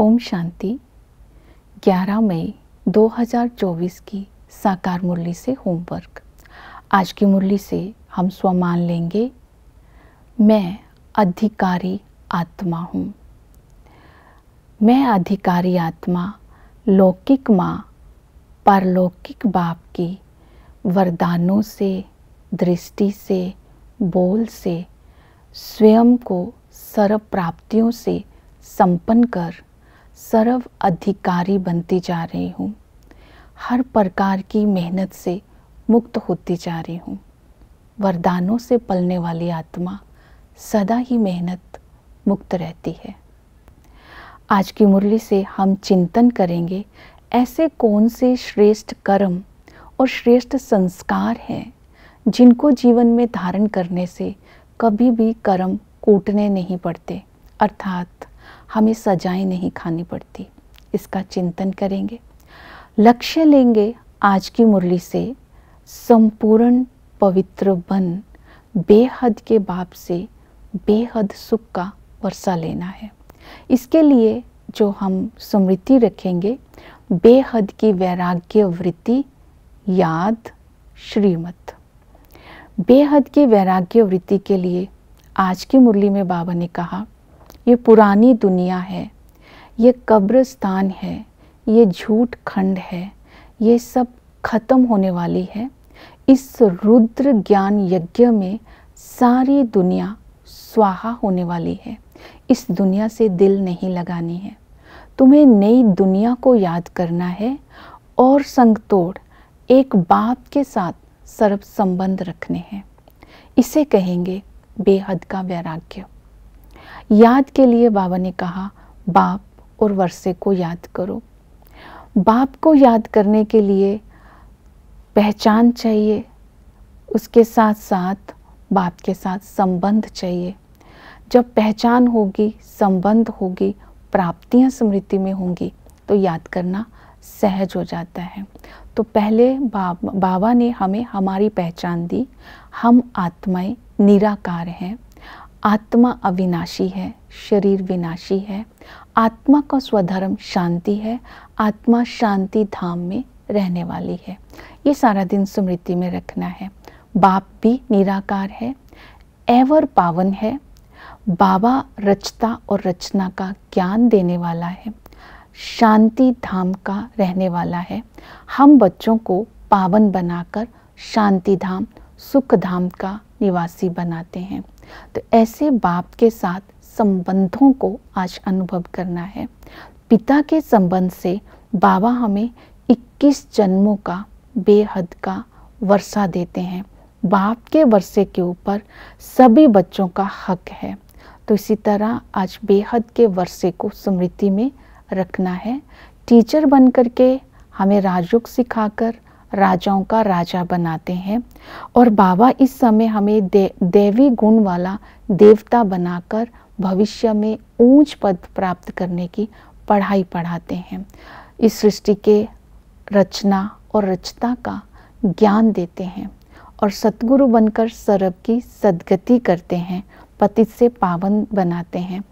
ओम शांति 11 मई 2024 की साकार मुरली से होमवर्क आज की मुरली से हम स्वमान लेंगे मैं अधिकारी आत्मा हूँ मैं अधिकारी आत्मा लौकिक माँ पारलौकिक बाप की वरदानों से दृष्टि से बोल से स्वयं को सर्व प्राप्तियों से संपन्न कर सर्व अधिकारी बनती जा रही हूँ हर प्रकार की मेहनत से मुक्त होती जा रही हूँ वरदानों से पलने वाली आत्मा सदा ही मेहनत मुक्त रहती है आज की मुरली से हम चिंतन करेंगे ऐसे कौन से श्रेष्ठ कर्म और श्रेष्ठ संस्कार हैं जिनको जीवन में धारण करने से कभी भी कर्म कूटने नहीं पड़ते अर्थात हमें सजाएं नहीं खानी पड़ती इसका चिंतन करेंगे लक्ष्य लेंगे आज की मुरली से संपूर्ण पवित्र बन बेहद के बाप से बेहद सुख का वर्षा लेना है इसके लिए जो हम स्मृति रखेंगे बेहद की वैराग्य वृत्ति याद श्रीमत बेहद की वैराग्य वृत्ति के लिए आज की मुरली में बाबा ने कहा ये पुरानी दुनिया है ये कब्रस्तान है ये झूठ खंड है ये सब खत्म होने वाली है इस रुद्र ज्ञान यज्ञ में सारी दुनिया स्वाहा होने वाली है इस दुनिया से दिल नहीं लगानी है तुम्हें नई दुनिया को याद करना है और संगतोड़ एक बाप के साथ सर्व संबंध रखने हैं इसे कहेंगे बेहद का वैराग्य याद के लिए बाबा ने कहा बाप और वर्षे को याद करो बाप को याद करने के लिए पहचान चाहिए उसके साथ साथ बाप के साथ संबंध चाहिए जब पहचान होगी संबंध होगी प्राप्तियां स्मृति में होंगी तो याद करना सहज हो जाता है तो पहले बाब, बाबा ने हमें हमारी पहचान दी हम आत्माएं निराकार हैं आत्मा अविनाशी है शरीर विनाशी है आत्मा का स्वधर्म शांति है आत्मा शांति धाम में रहने वाली है ये सारा दिन स्मृति में रखना है बाप भी निराकार है एवर पावन है बाबा रचता और रचना का ज्ञान देने वाला है शांति धाम का रहने वाला है हम बच्चों को पावन बनाकर शांति धाम सुख धाम का निवासी बनाते हैं तो ऐसे बाप के साथ संबंधों को आज अनुभव करना है पिता के संबंध से बाबा हमें 21 जन्मों का बेहद का वर्षा देते हैं बाप के वर्षे के ऊपर सभी बच्चों का हक है तो इसी तरह आज बेहद के वर्षे को स्मृति में रखना है टीचर बनकर के हमें राजयोग सिखाकर राजाओं का राजा बनाते हैं और बाबा इस समय हमें दे, देवी गुण वाला देवता बनाकर भविष्य में ऊंच पद प्राप्त करने की पढ़ाई पढ़ाते हैं इस सृष्टि के रचना और रचता का ज्ञान देते हैं और सतगुरु बनकर सरब की सदगति करते हैं पतित से पावन बनाते हैं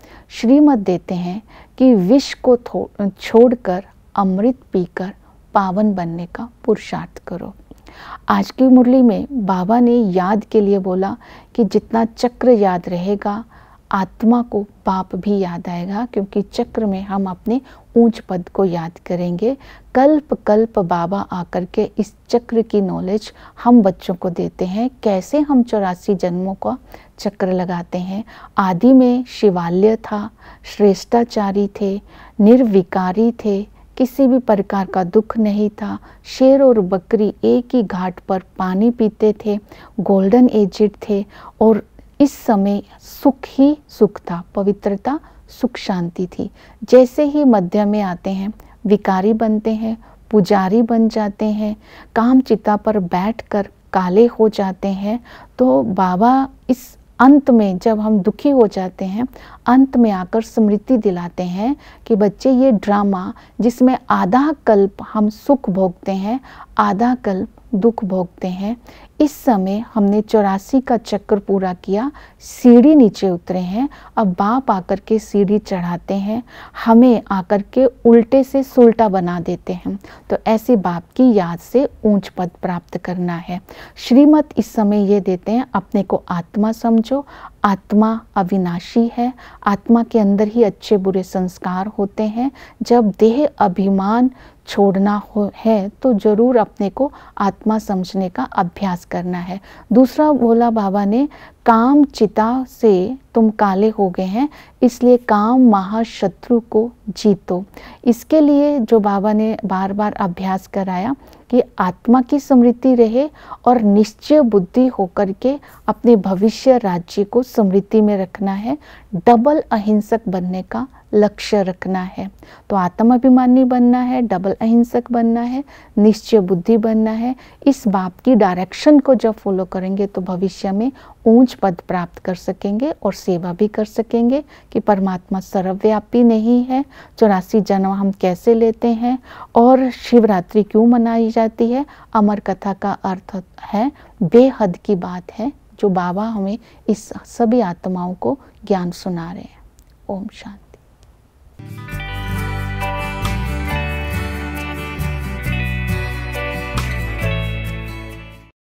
श्रीमत देते हैं कि विष को छोड़कर अमृत पीकर पावन बनने का पुरुषार्थ करो आज की मुरली में बाबा ने याद के लिए बोला कि जितना चक्र याद रहेगा आत्मा को पाप भी याद आएगा क्योंकि चक्र में हम अपने ऊंच पद को याद करेंगे कल्प कल्प बाबा आकर के इस चक्र की नॉलेज हम बच्चों को देते हैं कैसे हम चौरासी जन्मों का चक्र लगाते हैं आदि में शिवालय था श्रेष्ठाचारी थे निर्विकारी थे किसी भी प्रकार का दुख नहीं था शेर और बकरी एक ही घाट पर पानी पीते थे गोल्डन एजिड थे और इस समय सुख ही सुख था पवित्रता सुख शांति थी जैसे ही मध्य में आते हैं विकारी बनते हैं पुजारी बन जाते हैं काम चिता पर बैठकर काले हो जाते हैं तो बाबा इस अंत में जब हम दुखी हो जाते हैं अंत में आकर स्मृति दिलाते हैं कि बच्चे ये ड्रामा जिसमें आधा कल्प हम सुख भोगते हैं आधा कल्प दुख भोगते हैं इस समय हमने चौरासी का चक्कर पूरा किया सीढ़ी नीचे उतरे हैं अब बाप आकर के सीढ़ी चढ़ाते हैं हमें आकर के उल्टे से सुलटा बना देते हैं तो ऐसे बाप की याद से ऊंच पद प्राप्त करना है श्रीमत इस समय ये देते हैं अपने को आत्मा समझो आत्मा अविनाशी है आत्मा के अंदर ही अच्छे बुरे संस्कार होते हैं जब देह अभिमान छोड़ना हो है तो ज़रूर अपने को आत्मा समझने का अभ्यास करना है दूसरा भोला बाबा ने काम चिता से तुम काले हो गए हैं इसलिए काम महाशत्रु को जीतो इसके लिए जो बाबा ने बार बार अभ्यास कराया कि आत्मा की समृद्धि रहे और निश्चय बुद्धि होकर के अपने भविष्य राज्य को समृद्धि में रखना है डबल अहिंसक बनने का लक्ष्य रखना है तो आत्माभिमानी बनना है डबल अहिंसक बनना है निश्चय बुद्धि बनना है इस बाप की डायरेक्शन को जब फॉलो करेंगे तो भविष्य में ऊंच पद प्राप्त कर सकेंगे और सेवा भी कर सकेंगे कि परमात्मा सर्वव्यापी नहीं है चौरासी जन्म हम कैसे लेते हैं और शिवरात्रि क्यों मनाई जाती है अमर कथा का अर्थ है बेहद की बात है जो बाबा हमें इस सभी आत्माओं को ज्ञान सुना रहे हैं ओम शांति you.